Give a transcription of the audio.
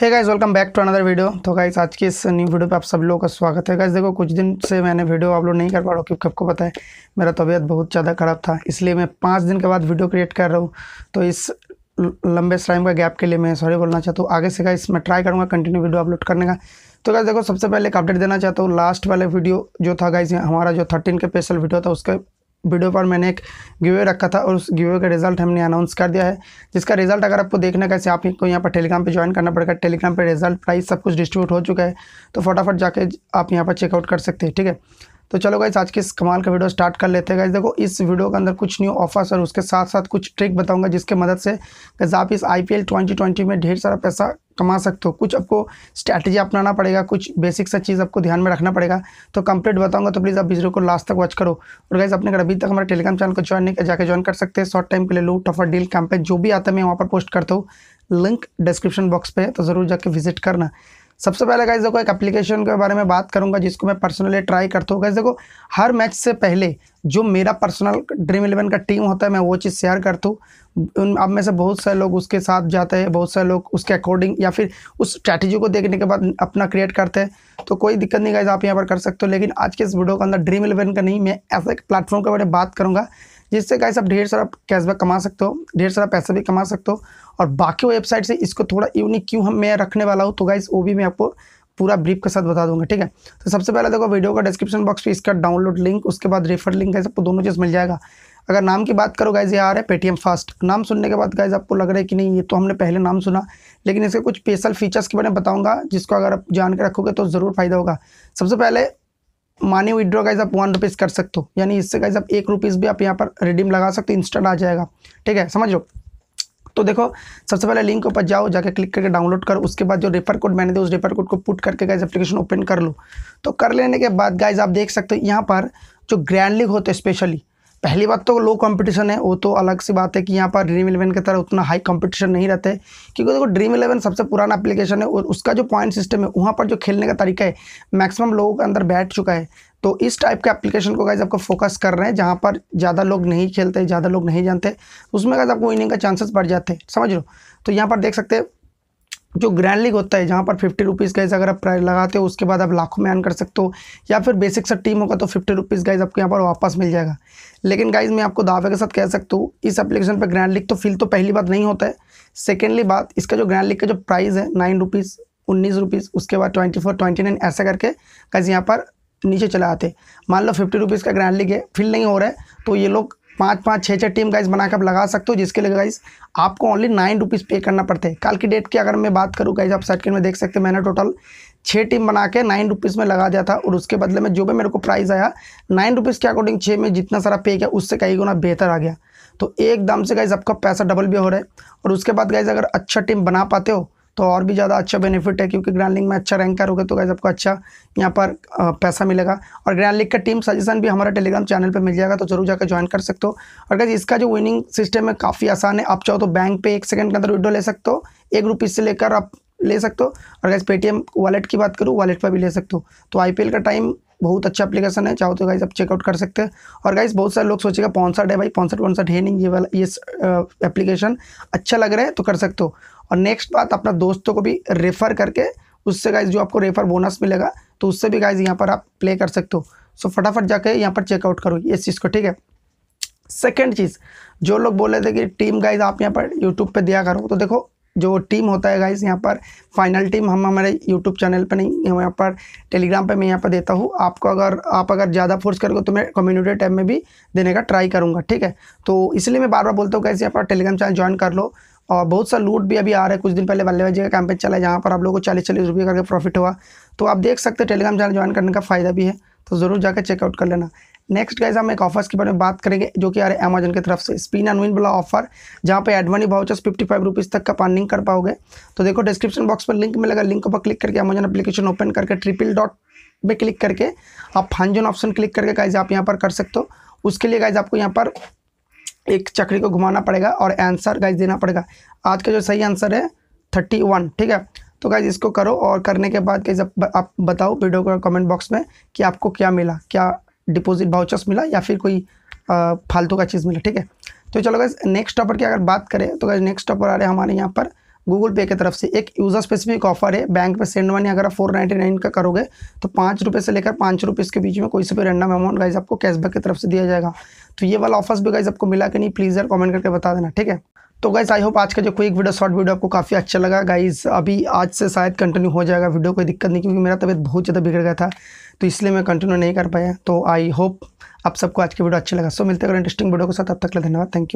है guys welcome back to another video तो guys आज की इस न्यू वीडियो पे आप सब लोगों का स्वागत है गाइज़ देखो कुछ दिन से मैंने वीडियो अपलोड नहीं कर पा रहा हूँ क्योंकि आपको पता है मेरा तबीयत बहुत ज़्यादा ख़राब था इसलिए मैं पाँच दिन के बाद वीडियो क्रिएट कर रहा हूँ तो इस लंबे टाइम का गैप के लिए मैं सॉरी बोलना चाहता हूँ आगे से गाइस मैं ट्राई करूँगा कंटिन्यू वीडियो अपलोड करने का तो गाइज देखो सबसे पहले एक अपडेट देना चाहता हूँ लास्ट वाले वीडियो जो था गाइज हमारा जो थर्टीन के स्पेशल वीडियो था उसके वीडियो पर मैंने एक गिवे रखा था और उस गिवे का रिजल्ट हमने अनाउंस कर दिया है जिसका रिजल्ट अगर आपको देखना कैसे आपको यहाँ पर टेलीग्राम पे ज्वाइन करना पड़ेगा टेलीग्राम पे रिजल्ट प्राइस सब कुछ डिस्ट्रीब्यूट हो चुका है तो फटाफट जाके आप यहाँ पर चेकआउट कर सकते हैं ठीक है तो चलो गाइज आज के इस कमाल का वीडियो स्टार्ट कर लेते हैं गाइज देखो इस वीडियो के अंदर कुछ न्यू ऑफर्स और उसके साथ साथ कुछ ट्रिक बताऊंगा जिसके मदद से गज आप इस आईपीएल 2020 में ढेर सारा पैसा कमा सकते हो कुछ आपको स्ट्रैटेजी अपनाना पड़ेगा कुछ बेसिक सा चीज़ आपको ध्यान में रखना पड़ेगा तो कंप्लीट बताऊंगा तो प्लीज़ आप वीडियो को लास्ट तक वॉच करो और गाइज अपने अगर अभी तक हमारे टेलीग्राम चैनल को ज्वाइन नहीं किया जाकर ज्वाइन कर सकते हैं शॉर्ट टाइम के लिए लू टफर डील कैंपेन जो भी आता है मैं वहाँ पर पोस्ट करता हूँ लिंक डिस्क्रिप्शन बॉक्स पर तो ज़रूर जाकर विजिट करना सबसे पहले गाइज देखो एक एप्लीकेशन के बारे में बात करूंगा जिसको मैं पर्सनली ट्राई करता हूँ गाइज देखो हर मैच से पहले जो मेरा पर्सनल ड्रीम इलेवन का टीम होता है मैं वो चीज़ शेयर करता हूँ उन अब में से बहुत सारे लोग उसके साथ जाते हैं बहुत सारे लोग उसके अकॉर्डिंग या फिर उस स्ट्रैटेजी को देखने के बाद अपना क्रिएट करते हैं तो कोई दिक्कत नहीं गाइज आप यहाँ पर कर सकते हो लेकिन आज के इस वीडियो के अंदर ड्रीम इलेवन का नहीं मैं ऐसा एक प्लेटफॉर्म के बारे में बात करूँगा जिससे गाइस आप ढेर सारा कैशबैक कमा सकते हो ढेर सारा पैसा भी कमा सकते हो और बाकी वेबसाइट से इसको थोड़ा यूनिक क्यों हम मैं रखने वाला हूँ तो गाइज वो भी मैं आपको पूरा ब्रीफ के साथ बता दूंगा ठीक है तो सबसे पहले देखो वीडियो का डिस्क्रिप्शन बॉक्स पे इसका डाउनलोड लिंक उसके बाद रेफर लिंक है सबको दोनों चीज़ मिल जाएगा अगर नाम की बात करो गाइज ये आ रहा है पेटीएम फास्ट नाम सुनने के बाद गाइज आपको लग रहा है कि नहीं ये तो हमने पहले नाम सुना लेकिन इसके कुछ स्पेशल फीचर्स के बारे में बताऊंगा जिसको अगर आप जान के रखोगे तो ज़रूर फायदा होगा सबसे पहले मानी विड्रॉ गाइज आप वन रुपीज़ कर सकते हो यानी इससे गाइज आप एक रुपीज़ भी आप यहाँ पर रिडीम लगा सकते हो इंस्टेंट आ जाएगा ठीक है समझ लो तो देखो सबसे पहले लिंक के ऊपर जाओ जाके क्लिक करके डाउनलोड कर उसके बाद जो रेफर कोड मैंने दिया उस रेफर कोड को पुट करके गाइज एप्लीकेशन ओपन कर लो तो कर लेने के बाद गाइज आप देख सकते हो यहाँ पर जो ग्रैंड लिग होते स्पेशली पहली बात तो लो कंपटीशन है वो तो अलग सी बात है कि यहाँ पर ड्रीम इलेवन की तरह उतना हाई कंपटीशन नहीं रहते क्योंकि देखो ड्रीम इलेवन सबसे पुराना एप्लीकेशन है और उसका जो पॉइंट सिस्टम है वहाँ पर जो खेलने का तरीका है मैक्सिमम लोगों के अंदर बैठ चुका है तो इस टाइप के एप्लीकेशन को गाइज आपको फोकस कर रहे हैं जहाँ पर ज़्यादा लोग नहीं खेलते ज़्यादा लोग नहीं जानते उसमें गाइज आपको विनिंग का चांसेस बढ़ जाते हैं समझ लो तो यहाँ पर देख सकते हैं जो ग्रैंड लीग होता है जहाँ पर फिफ्टी रुपीज़ गाइज अगर आप प्राइस लगाते हो उसके बाद आप लाखों में अन कर सकते हो या फिर बेसिक सा टीम होगा तो फिफ्टी रुपीज़ गाइज आपको यहाँ पर वापस मिल जाएगा लेकिन गाइज मैं आपको दावे के साथ कह सकता हूँ इस एप्लीकेशन पर ग्रैंड लीग तो फिल तो पहली बात नहीं होता है सेकेंडली बात इसका जो ग्रैंड लीग का जो प्राइज़ है नाइन रुपीज़ उन्नीस रुपीज़ उसके बाद ट्वेंटी फोर ट्वेंटी नाइन ऐसा करके गाइज यहाँ पर नीचे चले आते मान लो फिफ्टी रुपीज़ का ग्रैंड लीग है फिल नहीं हो रहा है तो ये लोग पाँच पाँच छः छः टीम गाइस बनाकर आप लगा सकते हो जिसके लिए गाइस आपको ओनली नाइन रुपीज़ पे करना पड़ता है कल की डेट की अगर मैं बात करूँ गाइस आप सर्किट में देख सकते हैं मैंने टोटल छः टीम बना के नाइन रुपीज़ में लगा दिया था और उसके बदले में जो भी मेरे को प्राइस आया नाइन रुपीज़ के अकॉर्डिंग छः में जितना सारा पे किया उससे कहीं गुना बेहतर आ गया तो एकदम से गाइज आपका पैसा डबल भी हो रहा है और उसके बाद गाइज अगर अच्छा टीम बना पाते हो तो और भी ज़्यादा अच्छा बेनिफिट है क्योंकि ग्रैंड लीग में अच्छा रैंक करोगे तो गैस आपको अच्छा यहाँ पर पैसा मिलेगा और ग्रैंड लीग का टीम सजेशन भी हमारा टेलीग्राम चैनल पर मिल जाएगा तो जरूर जाकर ज्वाइन कर सकते हो और गैस इसका जो विनिंग सिस्टम है काफ़ी आसान है आप चाहो तो बैंक पर एक सेकेंड के अंदर विड्रो ले सकते हो एक रुपीज़ से लेकर आप ले सकते हो और गैस पेटीएम वॉलेट की बात करूँ वॉलेट पर भी ले सकते हो तो आई का टाइम बहुत अच्छा एप्लीकेशन है चाहो तो गाइज आप चेकआउट कर सकते हैं और गाइज बहुत सारे लोग सोचेगा पॉन्सर्ट है भाई पॉन्सर्ट वॉन्सर्ट है नहीं ये वाला ये एप्लीकेशन अच्छा लग रहा है तो कर सकते हो और नेक्स्ट बात अपना दोस्तों को भी रेफ़र करके उससे गाइज जो आपको रेफ़र बोनस मिलेगा तो उससे भी गाइज यहाँ पर आप प्ले कर सकते हो सो फटाफट जाके यहाँ पर चेकआउट करो इस चीज़ को ठीक है सेकेंड चीज़ जो लोग बोल रहे थे कि टीम गाइज आप यहाँ पर यूट्यूब पर दिया करो तो देखो जो टीम होता है गाइज यहाँ पर फाइनल टीम हम हमारे यूट्यूब चैनल पर नहीं हम यहाँ पर टेलीग्राम पर मैं यहाँ पर देता हूँ आपको अगर आप अगर ज़्यादा फोर्स करोगे तो मैं कम्युनिटी टैब में भी देने का ट्राई करूँगा ठीक है तो इसलिए मैं बार बार बोलता हूँ गाइज यहाँ पर टेलीग्राम चैनल ज्वाइन कर लो और बहुत सा लूट भी अभी आ रहा है कुछ दिन पहले बल्लेबाजी का कैंपेन चला है जहाँ पर आप लोगों को चालीस चालीस रुपये करके प्रॉफिट हुआ तो आप देख सकते हैं टेलीग्राम चैनल ज्वाइन करने का फ़ायदा भी है तो ज़रूर जाकर चेकआउट कर लेना नेक्स्ट गाइज हम एक ऑफर्स के बारे में बात करेंगे जो कि यार अमेजन की तरफ से स्पिन एंड विन वाला ऑफर जहाँ पे एडवानी वाउचर्स फिफ्टी फाइव रुपीज़ तक का पानिंग कर पाओगे तो देखो डिस्क्रिप्शन बॉक्स पर लिंक मिलेगा लिंक पर क्लिक करके अमेजन एप्लीकेशन ओपन करके ट्रिपल डॉट पर क्लिक करके आप फंजन ऑप्शन क्लिक करके गाइज आप यहाँ पर कर सकते हो उसके लिए गाइज आपको यहाँ पर एक चक्री को घुमाना पड़ेगा और आंसर गाइज देना पड़ेगा आज का जो सही आंसर है थर्टी वन ठीक है तो गाइज इसको करो और करने के बाद गाइज आप बताओ वीडियो का कमेंट बॉक्स में कि आपको क्या मिला क्या डिपॉजिट वाउचर्स मिला या फिर कोई फालतू का चीज़ मिला ठीक है तो चलो गैस नेक्स्ट ऑफर की अगर बात करें तो गैस नेक्स्ट ऑफर आ रहे हैं हमारे यहाँ पर गूगल पे की तरफ से एक यूज़र स्पेसिफिक ऑफर है बैंक पे सेंड मनी अगर आप फोर नाइन्टी नाइन का करोगे तो पाँच रुपये से लेकर पाँच रुपये के बीच में कोई से भी रैंडम अमाउंट गाइज आपको कैशबैक की तरफ से दिया जाएगा तो ये वाला ऑफर्स भी गाइज आपको मिला कि नहीं प्लीज़ यार कॉमेंट करके बता देना ठीक है तो गाइज़ आई होप आज का जो क्विक वीडियो शॉर्ट वीडियो आपको काफ़ी अच्छा लगा गाइज़ अभी आज से शायद कंटिन्यू हो जाएगा वीडियो कोई दिक्कत नहीं क्योंकि मेरा तबीयत बहुत ज़्यादा बिगड़ गया था तो इसलिए मैं कंटिन्यू नहीं कर पाया तो आई होप आप सबको आज की वीडियो अच्छा लगा सो मिलते हैं इंटरेस्टिंग वीडियो के साथ अब तक धन्यवाद थैंक यू